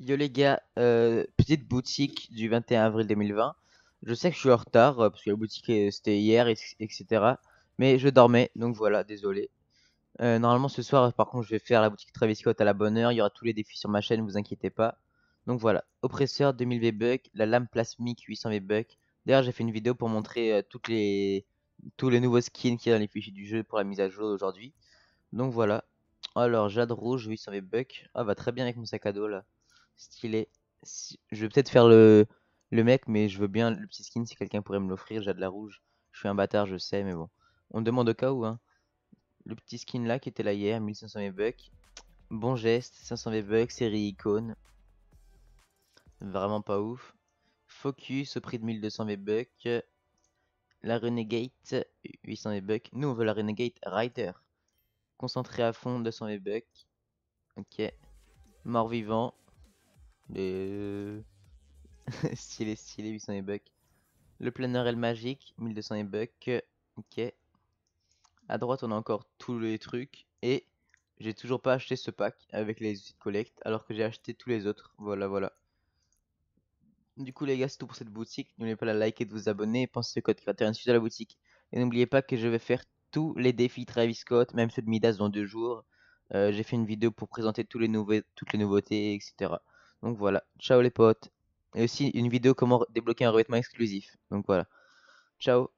Yo les gars, euh, petite boutique du 21 avril 2020. Je sais que je suis en retard euh, parce que la boutique euh, c'était hier, etc. Mais je dormais, donc voilà, désolé. normalement ce soir, par contre, je vais faire la boutique Travis Scott à la bonne heure. Il y aura tous les défis sur ma chaîne, vous inquiétez pas. Donc voilà, oppresseur 2000 V-Bucks, la lame plasmique 800 V-Bucks. D'ailleurs, j'ai fait une vidéo pour montrer toutes les... tous les nouveaux skins qu'il y a dans les fichiers du jeu pour la mise à jour d'aujourd'hui. Donc voilà. Alors, Jade Rouge 800 V-Bucks. Ah, va bah, très bien avec mon sac à dos là. Stylé. Je vais peut-être faire le, mec, mais je veux bien le petit skin si quelqu'un pourrait me l'offrir. J'ai de la rouge. Je suis un bâtard, je sais, mais bon. On demande au cas où, hein. Le petit skin là qui était là hier, 1500 V-Bucks. Bon geste, 500 V-Bucks, série icône. Vraiment pas ouf. Focus au prix de 1200 V-Bucks. La Renegade, 800 V-Bucks. Nous, on veut la Renegade Rider. Concentré à fond, 200 V-Bucks. Ok. Mort vivant, euh, stylé, stylé, 800 e bucks. Le planeur est magique, 1200 E bucks. Ok. À droite, on a encore tous les trucs. Et j'ai toujours pas acheté ce pack avec les outils de alors que j'ai acheté tous les autres. Voilà, voilà. Du coup, les gars, c'est tout pour cette boutique. N'oubliez pas de la liker et de vous abonner. Pensez au code créateur à la boutique. Et n'oubliez pas que je vais faire tous les défis Travis Scott, même ceux de Midas dans deux jours. Euh, j'ai fait une vidéo pour présenter tous les toutes les nouveautés, etc. Donc voilà, ciao les potes. Et aussi une vidéo comment débloquer un revêtement exclusif. Donc voilà, ciao.